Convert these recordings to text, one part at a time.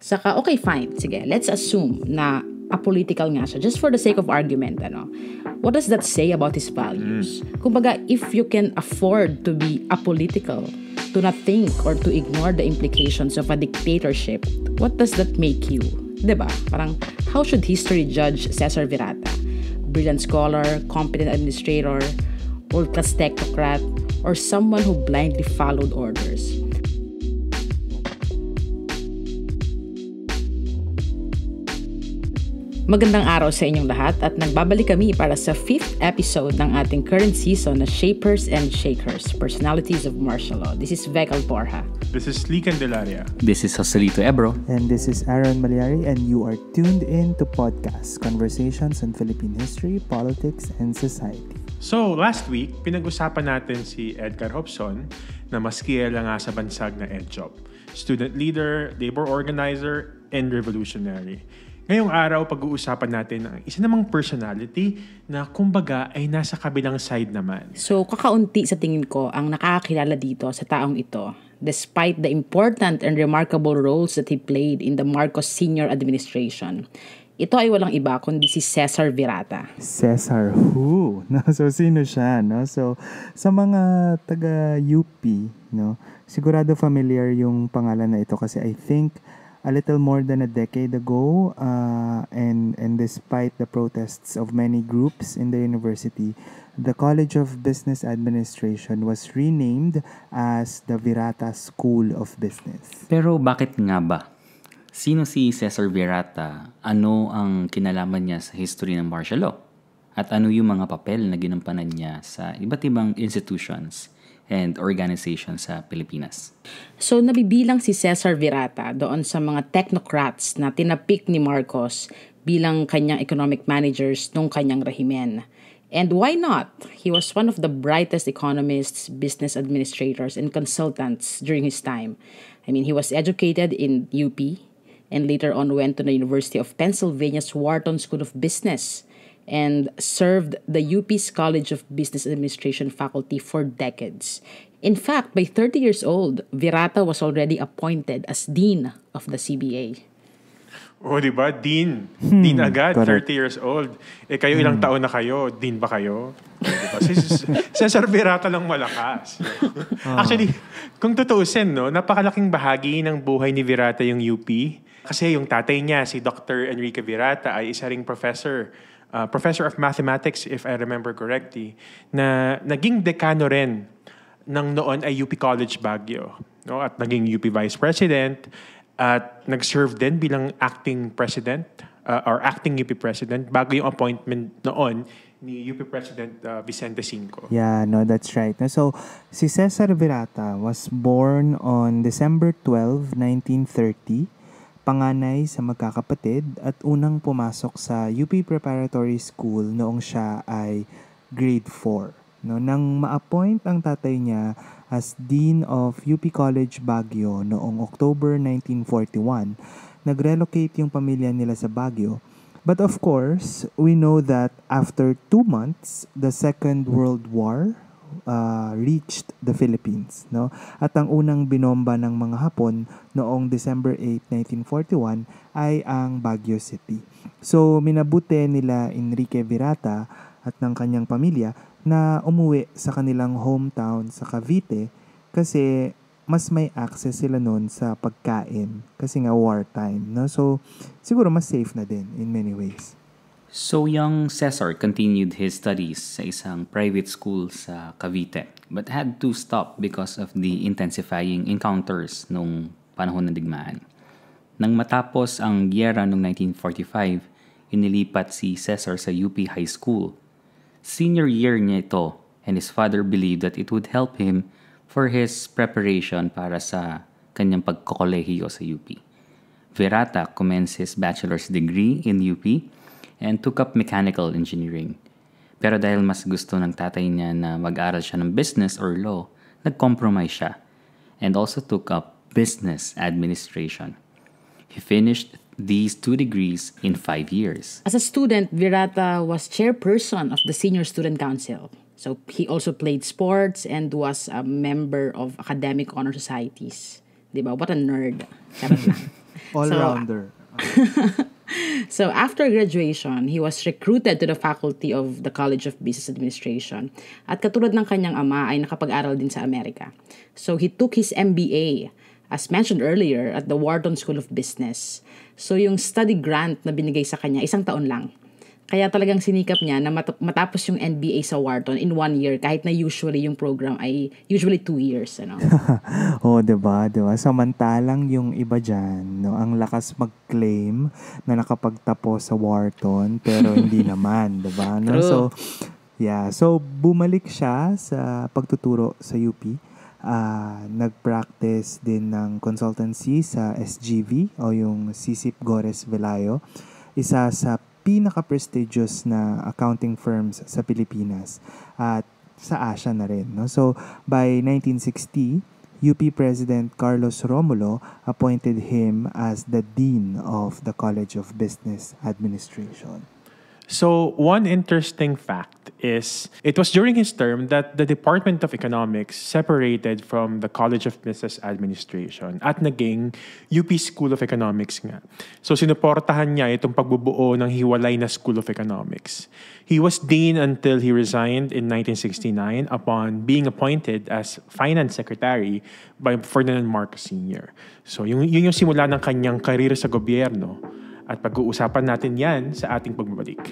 Saka, okay, fine. Sige, let's assume na apolitical nga siya. Just for the sake of argument, ano. What does that say about his values? Mm. Kumbaga, if you can afford to be apolitical, to not think or to ignore the implications of a dictatorship, what does that make you? Diba? Parang, how should history judge Cesar Virata? Brilliant scholar, competent administrator, ultra technocrat, or someone who blindly followed orders? Magandang araw sa inyong lahat at nagbabalik kami para sa fifth episode ng ating current season na Shapers and Shakers, Personalities of Martial Law. This is Vekal Borja. This is Lee Candelaria. This is Joselito Ebro. And this is Aaron Maliari and you are tuned in to podcast Conversations on Philippine History, Politics, and Society. So, last week, pinag-usapan natin si Edgar Hobson na maskiyela nga sa bansag na EdJob. Student leader, labor organizer, and revolutionary. Ngayong araw, pag-uusapan natin ang isa namang personality na kumbaga ay nasa kabilang side naman. So, kakaunti sa tingin ko ang nakakakilala dito sa taong ito despite the important and remarkable roles that he played in the Marcos senior administration. Ito ay walang iba kundi si Cesar Virata. Cesar who? No, so sino siya, no? So sa mga taga UP, no, sigurado familiar yung pangalan na ito kasi I think a little more than a decade ago, uh, and, and despite the protests of many groups in the university, the College of Business Administration was renamed as the Virata School of Business. Pero bakit nga ba? Sino si Cesar Virata? Ano ang kinalaman niya sa history ng martial law? At ano yung mga papel na ginampanan niya sa iba't ibang institutions and organization sa Pilipinas. So nabibilang si Cesar Virata doon sa mga technocrats na tinapik ni Marcos bilang kanyang economic managers nung kanyang rehimen. And why not? He was one of the brightest economists, business administrators, and consultants during his time. I mean, he was educated in UP and later on went to the University of Pennsylvania's Wharton School of Business and served the UP's College of Business Administration faculty for decades. In fact, by 30 years old, Virata was already appointed as dean of the CBA. O, oh, di ba? Dean. Hmm, dean agad, 30 years old. Eh, kayo ilang hmm. taon na kayo? Dean ba kayo? Oh, diba? Cesar Virata lang malakas. ah. Actually, kung tutuusin, no, napakalaking bahagi ng buhay ni Virata yung UP. Kasi yung tatay niya, si Dr. Enrique Virata, ay isa ring professor uh, professor of mathematics, if I remember correctly, na naging dekano rin ng noon ay UP College Baguio. No? At naging UP Vice President at nag-serve din bilang acting president uh, or acting UP president bago yung appointment noon ni UP President uh, Vicente Cinco. Yeah, no, that's right. So, si Cesar Virata was born on December 12, 1930 panganay sa magkakapatid at unang pumasok sa UP Preparatory School noong siya ay grade 4. No, nang ma-appoint ang tatay niya as Dean of UP College Baguio noong October 1941, nag-relocate yung pamilya nila sa Baguio. But of course, we know that after two months, the Second World War uh, reached the Philippines. No? At ang unang binomba ng mga Hapon noong December 8, 1941 ay ang Baguio City. So minabute nila Enrique Virata at ng kanyang pamilya na umuwi sa kanilang hometown sa Cavite kasi mas may access sila noon sa pagkain kasi nga wartime. No? So, siguro mas safe na din in many ways. So young Cesar continued his studies sa isang private school sa Cavite but had to stop because of the intensifying encounters nung panahon ng digmaan. Nang matapos ang gyera noong 1945, inilipat si Cesar sa UP High School. Senior year niya ito and his father believed that it would help him for his preparation para sa kanyang pagkokolehiyo sa UP. Verata commenced his bachelor's degree in UP and took up mechanical engineering. Pero dahil mas gusto ng tatay niya na mag-aral siya ng business or law, nag-compromise siya and also took up business administration. He finished these two degrees in five years. As a student, Virata was chairperson of the Senior Student Council. So he also played sports and was a member of academic honor societies. Diba? What a nerd. All-rounder. So, so after graduation, he was recruited to the faculty of the College of Business Administration. At katulad ng kanyang ama ay nakapag-aral din sa Amerika. So he took his MBA as mentioned earlier at the Wharton School of Business. So yung study grant na binigay sa kanya isang taon lang. Kaya talagang sinikap niya na mat- matapos yung NBA sa Wharton in one year kahit na usually yung program ay usually two years. Ano? Oo, oh, 'di ba? 'Di ba? Samantalang yung iba diyan, no, ang lakas mag-claim na nakapagtapos sa Wharton pero hindi naman, 'di ba? No? So Yeah, so bumalik siya sa pagtuturo sa UP uh, ah, nag-practice din ng consultancy sa SGV o yung Sisip Gores Velayo. Isa sa pinaka-prestigious na accounting firms sa Pilipinas at sa Asia na rin. No? So, by 1960, UP President Carlos Romulo appointed him as the Dean of the College of Business Administration. So, one interesting fact is it was during his term that the Department of Economics separated from the College of Business Administration at naging UP School of Economics nga. So, sinuportahan niya itong pagbubuo ng hiwalay na School of Economics. He was dean until he resigned in 1969 upon being appointed as finance secretary by Ferdinand Marcos Sr. So, yun, yung simula ng kanyang karir sa gobyerno. At pag-uusapan natin yan sa ating pagbabalik.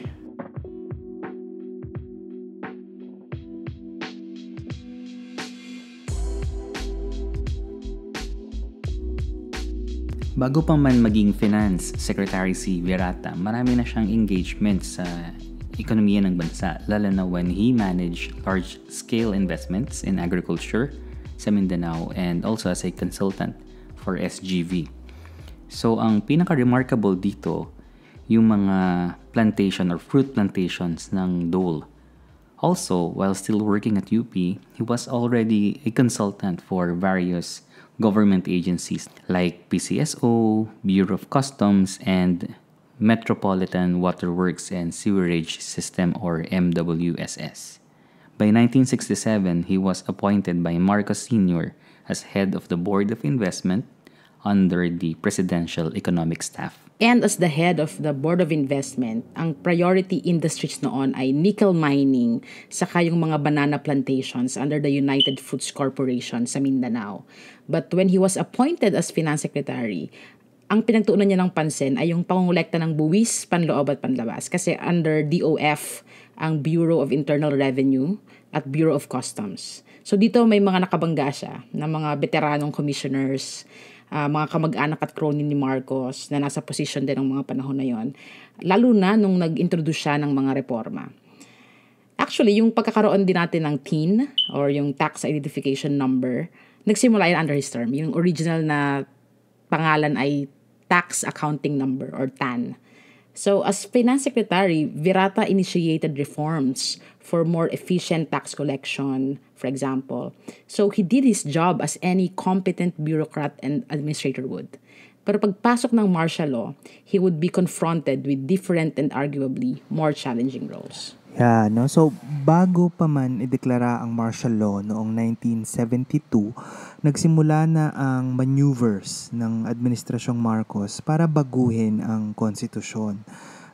Bago pa man maging Finance Secretary si Virata, marami na siyang engagement sa ekonomiya ng bansa, lalo na when he managed large-scale investments in agriculture sa Mindanao and also as a consultant for SGV. So ang pinaka-remarkable dito, yung mga plantation or fruit plantations ng Dole. Also, while still working at UP, he was already a consultant for various government agencies like PCSO, Bureau of Customs, and Metropolitan Waterworks and Sewerage System or MWSS. By 1967, he was appointed by Marcos Sr. as head of the Board of Investment under the Presidential Economic Staff. And as the head of the Board of Investment, ang priority industries noon ay nickel mining, saka yung mga banana plantations under the United Foods Corporation sa Mindanao. But when he was appointed as finance secretary, ang pinagtuunan niya ng pansin ay yung pangungulekta ng buwis, panloob at panlabas. Kasi under DOF, ang Bureau of Internal Revenue at Bureau of Customs. So dito may mga nakabangga siya ng mga veteranong commissioners uh, mga kamag-anak at crony ni Marcos na nasa posisyon din ng mga panahon na yon. Lalo na nung nag-introduce siya ng mga reforma. Actually, yung pagkakaroon din natin ng TIN or yung Tax Identification Number, nagsimula yan under his term. Yung original na pangalan ay Tax Accounting Number or TAN. So as Finance Secretary, Virata initiated reforms for more efficient tax collection, for example. So he did his job as any competent bureaucrat and administrator would. Pero pagpasok ng martial law, he would be confronted with different and arguably more challenging roles. Yeah, no? So, bago pa man ideklara ang martial law noong 1972, nagsimula na ang maneuvers ng Administrasyong Marcos para baguhin ang konstitusyon.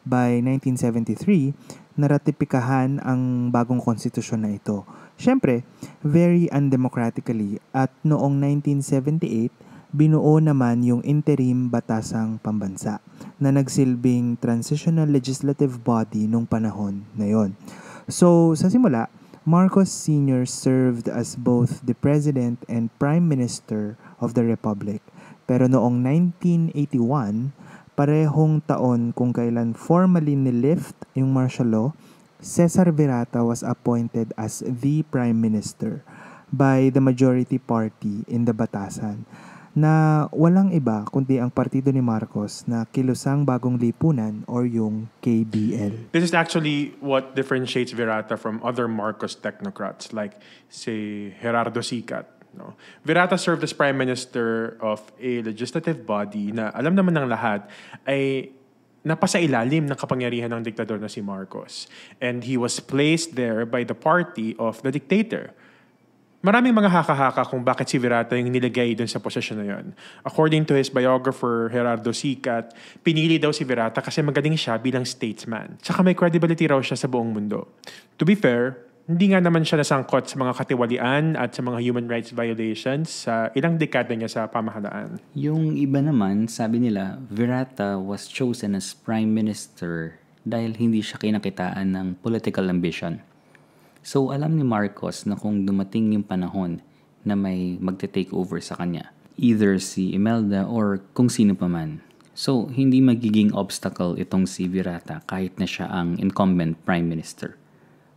By 1973, naratipikahan ang bagong konstitusyon na ito. Siyempre, very undemocratically at noong 1978, binuo naman yung interim batasang pambansa na nagsilbing transitional legislative body nung panahon na yon. So, sa simula, Marcos Sr. served as both the President and Prime Minister of the Republic. Pero noong 1981, parehong taon kung kailan formally nilift yung martial law, Cesar Virata was appointed as the Prime Minister by the majority party in the Batasan na walang iba kundi ang partido ni Marcos na kilusang bagong lipunan or yung KBL. This is actually what differentiates Virata from other Marcos technocrats like si Gerardo Sicat. No? Virata served as prime minister of a legislative body na alam naman ng lahat ay napasailalim ng kapangyarihan ng diktador na si Marcos. And he was placed there by the party of the dictator Maraming mga hakahaka kung bakit si Virata yung nilagay doon sa posisyon na yon. According to his biographer, Gerardo Sikat, pinili daw si Virata kasi magaling siya bilang statesman. Tsaka may credibility raw siya sa buong mundo. To be fair, hindi nga naman siya nasangkot sa mga katiwalian at sa mga human rights violations sa ilang dekada niya sa pamahalaan. Yung iba naman, sabi nila, Virata was chosen as prime minister dahil hindi siya kinakitaan ng political ambition. So alam ni Marcos na kung dumating yung panahon na may magte-take over sa kanya, either si Imelda or kung sino pa man. So hindi magiging obstacle itong si Virata kahit na siya ang incumbent prime minister.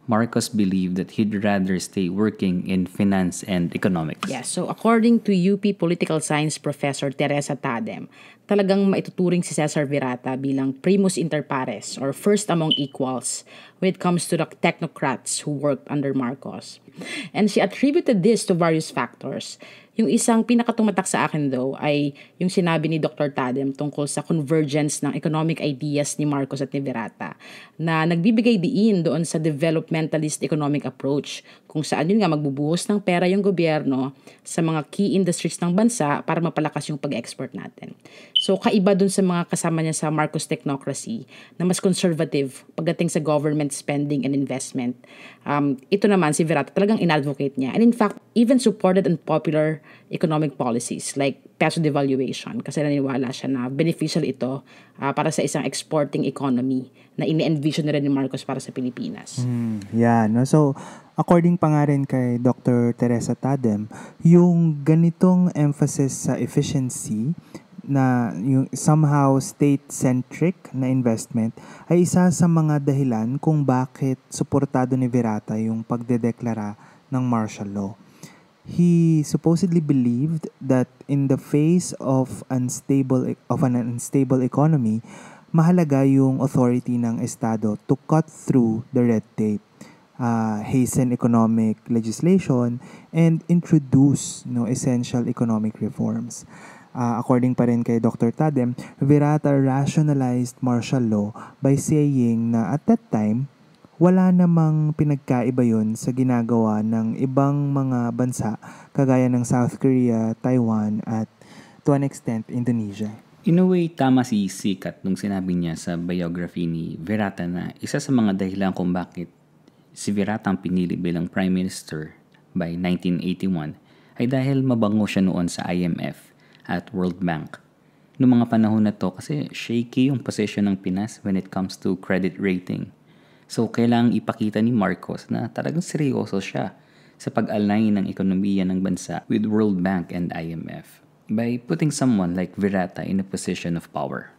Marcos believed that he'd rather stay working in finance and economics. Yes, yeah, so according to UP political science professor Teresa Tadem, talagang maituturing si Cesar Virata bilang primus inter pares or first among equals when it comes to the technocrats who worked under Marcos. And she attributed this to various factors. Yung isang pinakatumatak sa akin though ay yung sinabi ni Dr. Tadem tungkol sa convergence ng economic ideas ni Marcos at ni Virata na nagbibigay diin doon sa developmentalist economic approach kung saan yun nga magbubuhos ng pera yung gobyerno sa mga key industries ng bansa para mapalakas yung pag-export natin. So kaiba doon sa mga kasama niya sa Marcos technocracy na mas conservative pagdating sa government spending and investment. Um, ito naman si Virata talagang inadvocate niya and in fact even supported and popular economic policies like peso devaluation kasi naniniwala siya na beneficial ito uh, para sa isang exporting economy na ini-envision na rin ni Marcos para sa Pilipinas. Mm, yeah, no? So, according pa nga rin kay Dr. Teresa Tadem, yung ganitong emphasis sa efficiency na yung somehow state-centric na investment ay isa sa mga dahilan kung bakit suportado ni Virata yung pagdedeklara ng martial law he supposedly believed that in the face of unstable e, of an unstable economy, mahalaga yung authority ng estado to cut through the red tape, uh, hasten economic legislation and introduce no essential economic reforms. Uh, according pa rin kay Dr. Tadem, Virata rationalized martial law by saying na at that time, wala namang pinagkaiba yon sa ginagawa ng ibang mga bansa kagaya ng South Korea, Taiwan at to an extent Indonesia. In a way, tama si Sikat nung sinabi niya sa biography ni Virata na isa sa mga dahilan kung bakit si Virata ang pinili bilang Prime Minister by 1981 ay dahil mabango siya noon sa IMF at World Bank. Noong mga panahon na to kasi shaky yung position ng Pinas when it comes to credit rating – So, kailangang ipakita ni Marcos na talagang seryoso siya sa pag-align ng ekonomiya ng bansa with World Bank and IMF by putting someone like Virata in a position of power.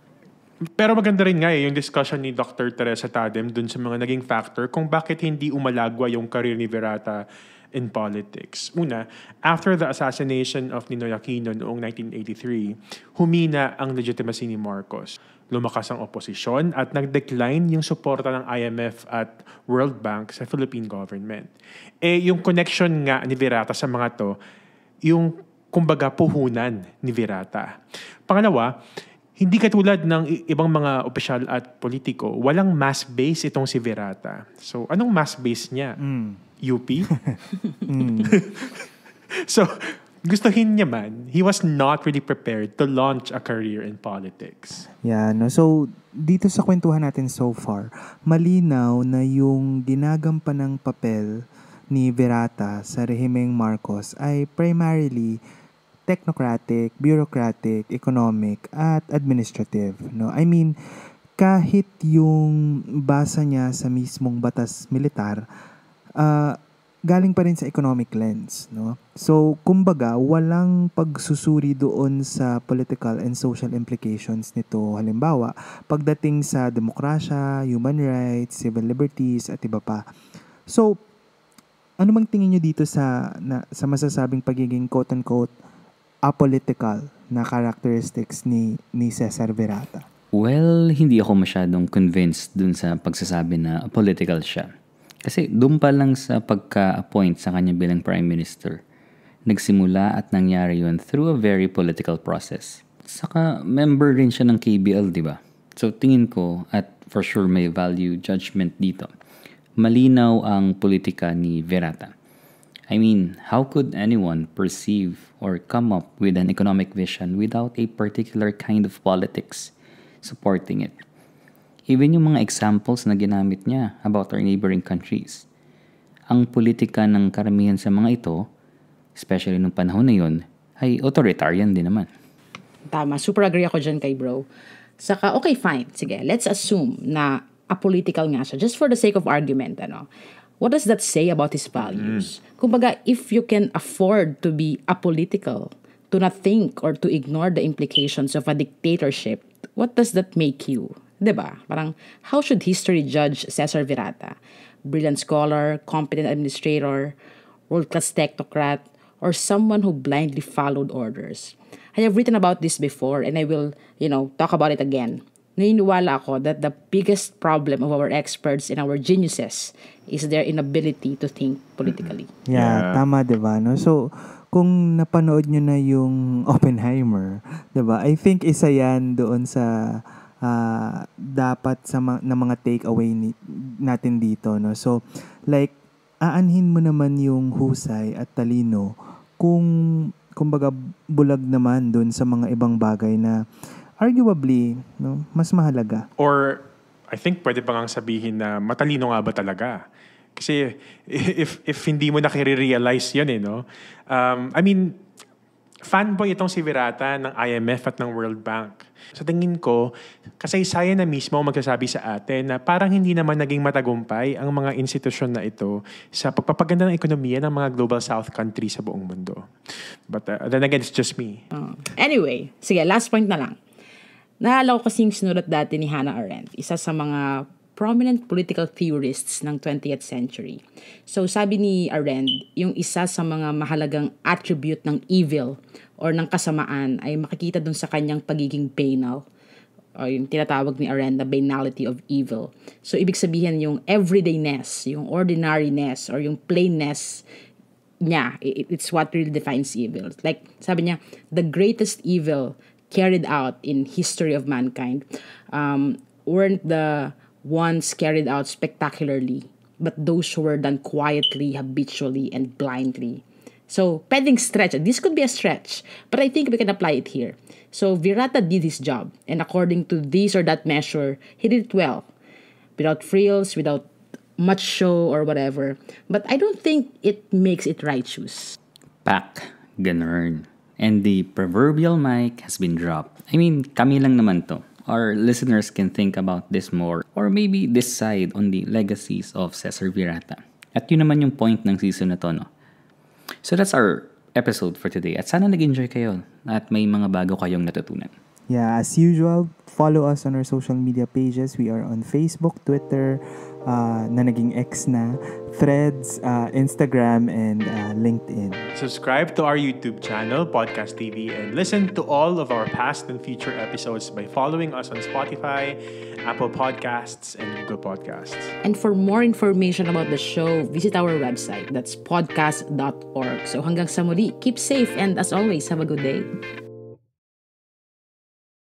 Pero maganda rin nga eh, yung discussion ni Dr. Teresa Tadem dun sa mga naging factor kung bakit hindi umalagwa yung career ni Virata in politics. Una, after the assassination of Ninoy Aquino noong 1983, humina ang legitimacy ni Marcos. Lumakas ang oposisyon at nag-decline yung suporta ng IMF at World Bank sa Philippine government. Eh, yung connection nga ni Virata sa mga to, yung kumbaga puhunan ni Virata. Pangalawa, hindi katulad ng ibang mga opisyal at politiko, walang mass base itong si Virata. So, anong mass base niya? Mm UP. mm. so, gustuhin niya man, he was not really prepared to launch a career in politics. Yeah, no. So, dito sa kwentuhan natin so far, malinaw na yung ginagampan ng papel ni Verata sa rehimeng Marcos ay primarily technocratic, bureaucratic, economic, at administrative. No? I mean, kahit yung basa niya sa mismong batas militar uh, galing pa rin sa economic lens, no? So, kumbaga, walang pagsusuri doon sa political and social implications nito. Halimbawa, pagdating sa demokrasya, human rights, civil liberties, at iba pa. So, ano mang tingin nyo dito sa, na, sa masasabing pagiging quote-unquote apolitical na characteristics ni, ni Cesar Verata? Well, hindi ako masyadong convinced dun sa pagsasabi na apolitical siya kasi doon pa lang sa pagka-appoint sa kanya bilang Prime Minister, nagsimula at nangyari yun through a very political process. Saka member rin siya ng KBL, di ba? So tingin ko, at for sure may value judgment dito, malinaw ang politika ni Verata. I mean, how could anyone perceive or come up with an economic vision without a particular kind of politics supporting it? Even yung mga examples na ginamit niya about our neighboring countries. Ang politika ng karamihan sa mga ito, especially nung panahon na yon, ay authoritarian din naman. Tama, super agree ako dyan kay bro. Saka, okay, fine. Sige, let's assume na apolitical nga siya, just for the sake of argument, ano. What does that say about his values? Mm. Kumbaga, if you can afford to be apolitical, to not think or to ignore the implications of a dictatorship, what does that make you? 'Di ba? Parang, how should history judge Cesar Virata? Brilliant scholar, competent administrator, world-class technocrat, or someone who blindly followed orders. I have written about this before and I will, you know, talk about it again. Naniniwala ako that the biggest problem of our experts and our geniuses is their inability to think politically. Mm-hmm. Yeah, yeah. tama 'di ba? No? So, kung napanood nyo na yung Oppenheimer, 'di ba? I think isa 'yan doon sa uh, dapat sa ma- na mga take away ni- natin dito no so like aanhin mo naman yung husay at talino kung kumbaga bulag naman doon sa mga ibang bagay na arguably no mas mahalaga or I think pwede pa ngang sabihin na matalino nga ba talaga kasi if if hindi mo nakire-realize 'yan eh no um, I mean fanboy itong si Virata ng IMF at ng World Bank. Sa tingin ko, kasaysayan na mismo magsasabi sa atin na parang hindi naman naging matagumpay ang mga institusyon na ito sa pagpapaganda ng ekonomiya ng mga Global South countries sa buong mundo. But uh, then again, it's just me. Uh, anyway, sige, last point na lang. Naalala ko kasing sinulat dati ni Hannah Arendt, isa sa mga prominent political theorists ng 20th century. So sabi ni Arend, yung isa sa mga mahalagang attribute ng evil or ng kasamaan ay makikita dun sa kanyang pagiging banal o yung tinatawag ni Arend na banality of evil. So, ibig sabihin yung everydayness, yung ordinariness, or yung plainness niya, it's what really defines evil. Like, sabi niya, the greatest evil carried out in history of mankind um, weren't the once carried out spectacularly, but those who were done quietly, habitually, and blindly. So, pending stretch, this could be a stretch, but I think we can apply it here. So, Virata did his job, and according to this or that measure, he did it well. Without frills, without much show or whatever. But I don't think it makes it righteous. Pak, ganern. And the proverbial mic has been dropped. I mean, kami lang naman to. our listeners can think about this more or maybe decide on the legacies of Cesar Virata. At yun naman yung point ng season na to, no? So that's our episode for today. At sana nag-enjoy kayo at may mga bago kayong natutunan. Yeah, as usual, follow us on our social media pages. We are on Facebook, Twitter, uh, na naging ex na, Threads, uh, Instagram, and uh, LinkedIn. Subscribe to our YouTube channel, Podcast TV, and listen to all of our past and future episodes by following us on Spotify, Apple Podcasts, and Google Podcasts. And for more information about the show, visit our website. That's podcast.org. So hanggang sa muli, keep safe, and as always, have a good day.